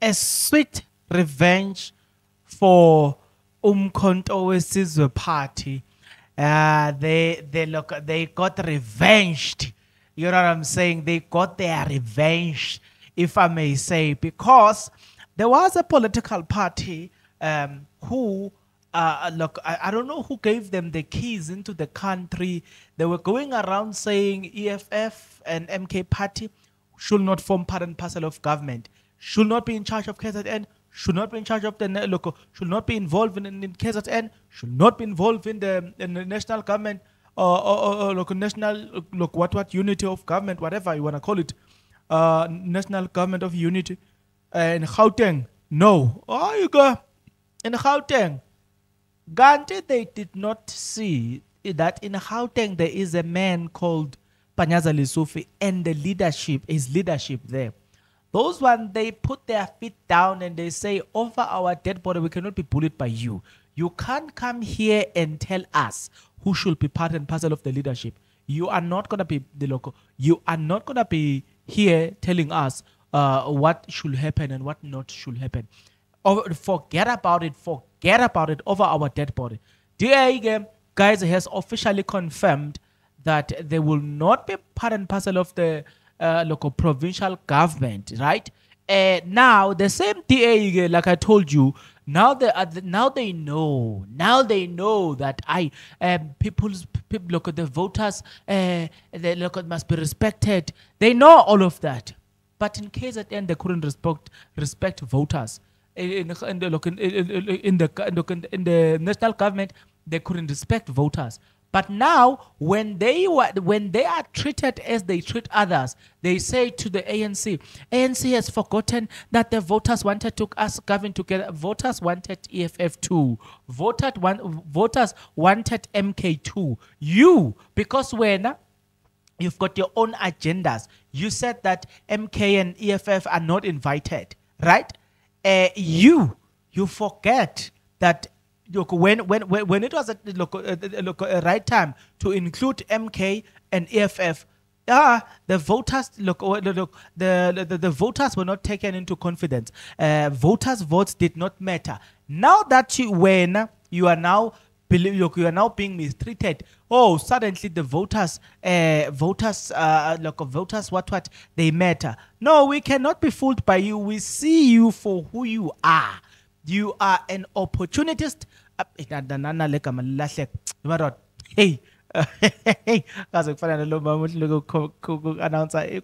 a sweet revenge for umkhonto wesizwe party uh, they they look they got revenged you know what i'm saying they got their revenge if i may say because there was a political party um, who uh, look, I, I, don't know who gave them the keys into the country. They were going around saying EFF and MK party should not form part and parcel of government should not be in charge of KZN, should not be in charge of the local, should not be involved in, in, KZN, should not be involved in the, in the national government or, or, or, local national look what what unity of government, whatever you want to call it, uh, national government of unity. And uh, Gauteng, no. Oh, you go in Gauteng. Gandhi, they did not see that in Gauteng there is a man called Panyaza Lisufi and the leadership, his leadership there. Those ones, they put their feet down and they say, Offer our dead body, we cannot be bullied by you. You can't come here and tell us who should be part and parcel of the leadership. You are not going to be the local. You are not going to be here telling us uh, what should happen and what not should happen. Over, oh, forget about it. Forget about it over our dead body. DA guys has officially confirmed that they will not be part and parcel of the uh, local provincial government, right? And uh, now the same TA, like I told you, now they are, now they know now they know that I um, people's people look at the voters uh, they look at must be respected. They know all of that, but in case at the end they couldn't respect respect voters in, in, the, in, in, in, the, in the in the national government they couldn't respect voters. But now, when they were, when they are treated as they treat others, they say to the ANC, ANC has forgotten that the voters wanted to us govern together. Voters wanted EFF too. Voted one. Voters wanted MK two. You, because when you've got your own agendas, you said that MK and EFF are not invited, right? Uh, you, you forget that look when when when it was a, look, a, look, a right time to include MK and EFF. Ah, the voters look, oh, look the, the, the voters were not taken into confidence. Uh, voters' votes did not matter. Now that you when you are now look, you are now being mistreated. Oh, suddenly the voters, uh, voters, uh, look, voters, what, what, they matter. No, we cannot be fooled by you. We see you for who you are. You are an opportunist. Ah, eh, hey, hey kaze kufanele lo mama uhluleke ukupronounce eh,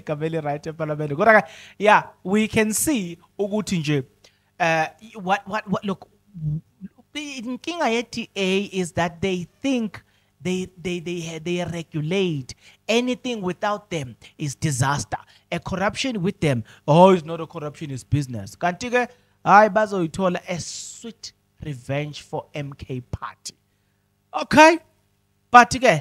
igama eli-right epalamente kodwa ke yeah we can see ukuthi nje uh, what, what, what, look inkinga ye-da is that they think they, they, they, they regulate anything without them is disaster a corruption with them oh it's not a corruption It's business kanti-ke hayi bazoyithola a sweet revenge for mk party okay but ke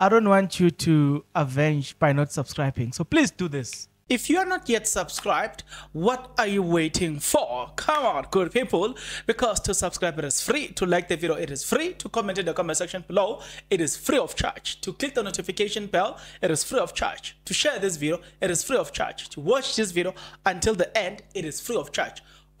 i don't want you to avenge by not subscribing so please do this if you are not yet subscribed, what are you waiting for? Come on, good people, because to subscribe it is free, to like the video it is free, to comment in the comment section below it is free of charge, to click the notification bell it is free of charge, to share this video it is free of charge, to watch this video until the end it is free of charge.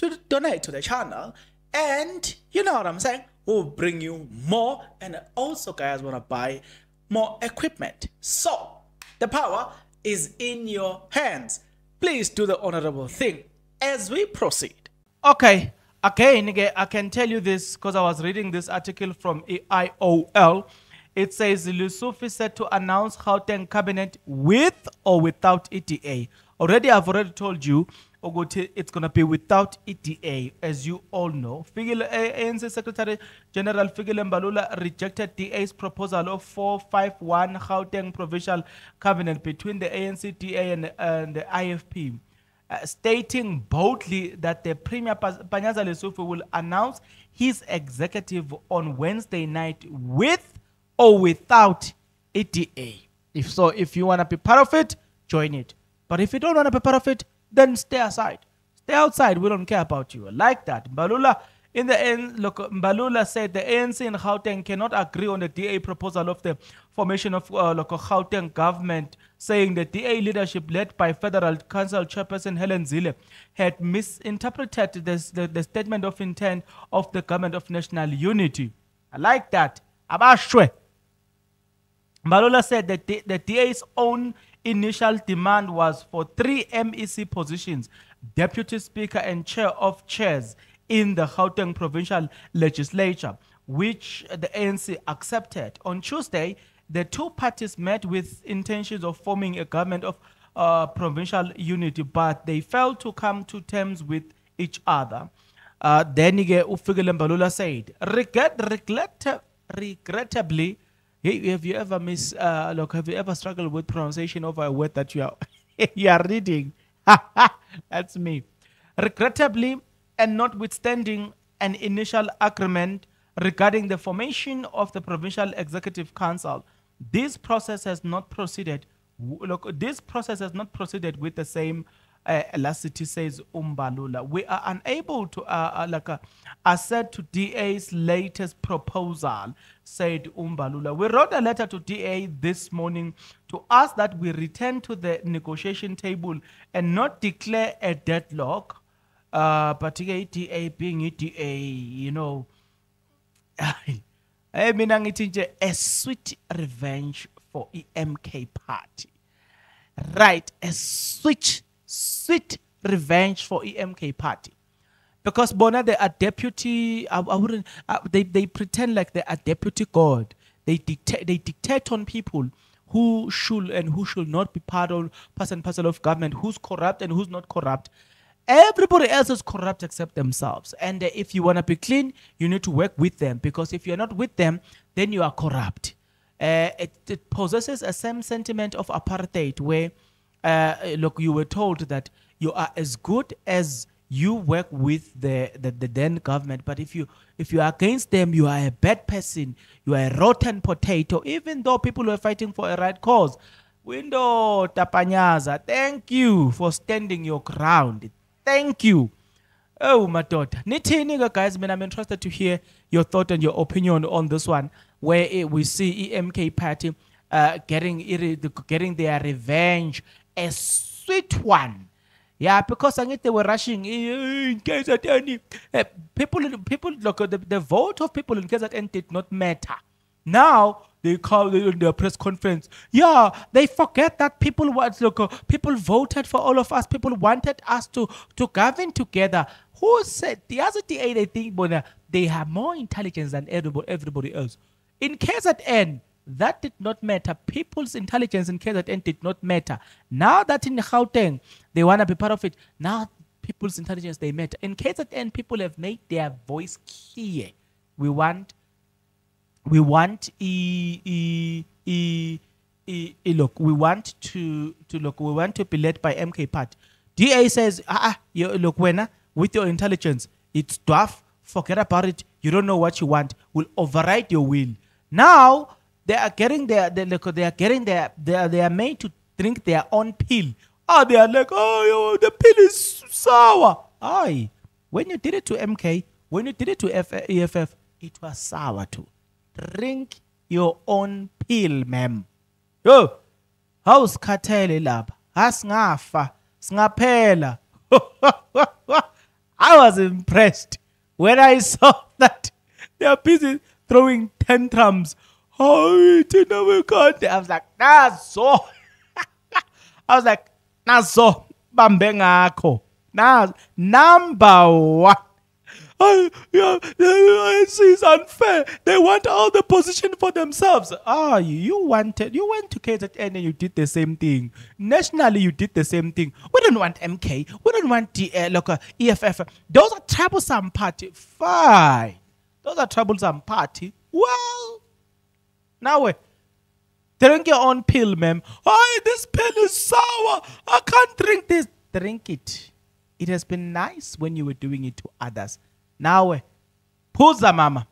to donate to the channel. And you know what I'm saying? We'll bring you more. And also, guys, want to buy more equipment. So, the power is in your hands. Please do the honorable thing as we proceed. Okay, again, I can tell you this because I was reading this article from IOL. It says Lusufi said to announce Gauteng cabinet with or without ETA. Already, I've already told you ukuthi it's going to be without EDA as you all know Fikile eh, ANC Secretary General Fikile Mbalula rejected DA's proposal of 451 Gauteng provincial covenant between the ANC DA and, uh, and the IFP uh, stating boldly that the Premier Panyaza Lesufi will announce his executive on Wednesday night with or without EDA if so if you want to be part of it join it but if you don't want to be part of it then stay aside. Stay outside. We don't care about you. Like that. Mbalula in the end, look, Mbalula said the ANC in Gauteng cannot agree on the DA proposal of the formation of uh, local Gauteng government, saying the DA leadership led by Federal Council Chairperson Helen Zille had misinterpreted the, the, the statement of intent of the government of national unity. I like that. Abashwe. Mbalula said that the, the DA's own initial demand was for three MEC positions, Deputy Speaker and Chair of Chairs in the Gauteng Provincial Legislature, which the ANC accepted. On Tuesday, the two parties met with intentions of forming a government of uh, provincial unity, but they failed to come to terms with each other. Uh, then Mbalula said, Regret, regret, regrettably, have you ever miss uh, look? Have you ever struggled with pronunciation of a word that you are you are reading? That's me. Regrettably, and notwithstanding an initial agreement regarding the formation of the provincial executive council, this process has not proceeded. Look, this process has not proceeded with the same uh, city says Umbalula. We are unable to uh, uh like uh, assert to DA's latest proposal, said Umbalula. We wrote a letter to DA this morning to ask that we return to the negotiation table and not declare a deadlock. Uh, but DA being EDA, you know. Eh, I mean, a sweet revenge for EMK party. Right, a sweet sweet revenge for EMK party. Because Bona, they are deputy, I, I wouldn't, they, they pretend like they are deputy God. They dictate, they dictate on people who should and who should not be part of, part and parcel of government, who's corrupt and who's not corrupt. Everybody else is corrupt except themselves. And uh, if you want to be clean, you need to work with them because if you're not with them, then you are corrupt. Uh, it, it possesses a same sentiment of apartheid where uh, look, you were told that you are as good as you work with the, the, the, then government, but if you if you are against them, you are a bad person, you are a rotten potato, even though people were fighting for a right cause. Window Tapanyaza, thank you for standing your ground. Thank you. Oh, my daughter. Nitini, guys, man, I'm interested to hear your thought and your opinion on this one, where eh, we see EMK party uh, getting getting their revenge a sweet one. Yeah, because I think they were rushing in KZN. Eh, people, people, look, the, the vote of people in KZN did not matter. Now they come in their press conference. Yeah, they forget that people was look, people voted for all of us. People wanted us to to govern together. Who said the other day they think they have more intelligence than everybody, everybody else. In KZN, that did not matter. People's intelligence in KZN did not matter. Now that in Gauteng, they want to be part of it. Now people's intelligence, they matter. In KZN, people have made their voice clear. We want, we want, e, e, e, e, e look, we want to, to look, we want to be led by MK Pat. DA says, ah, ah you, look, when, with your intelligence, it's dwarf, forget about it, you don't know what you want, will override your will. Now, they are getting their, they, they are getting their, they are, they are made to drink their own pill. Oh, they are like, oh, the pill is sour. Aye. When you did it to MK, when you did it to EFF, it was sour too. Drink your own pill, ma'am. Yo, Kateli lab Ha naffa, snapela. I was impressed when I saw that they are busy throwing tantrums oh, it's another country. I was like, nazo. I was like, nazo, bambe ngakho. Nazo, number one. Oh, yeah, this is unfair. They want all the position for themselves. Ah, oh, you wanted, you went to KZN and you did the same thing. Nationally, you did the same thing. We don't want MK. We don't want the eh, uh, local EFF. Those are troublesome party. Fine. Those are troublesome party. Well, now They don't get on pill, ma'am. Oh, this pill is sour. I can't drink this. Drink it. It has been nice when you were doing it to others. Nawe. Eh, the mama.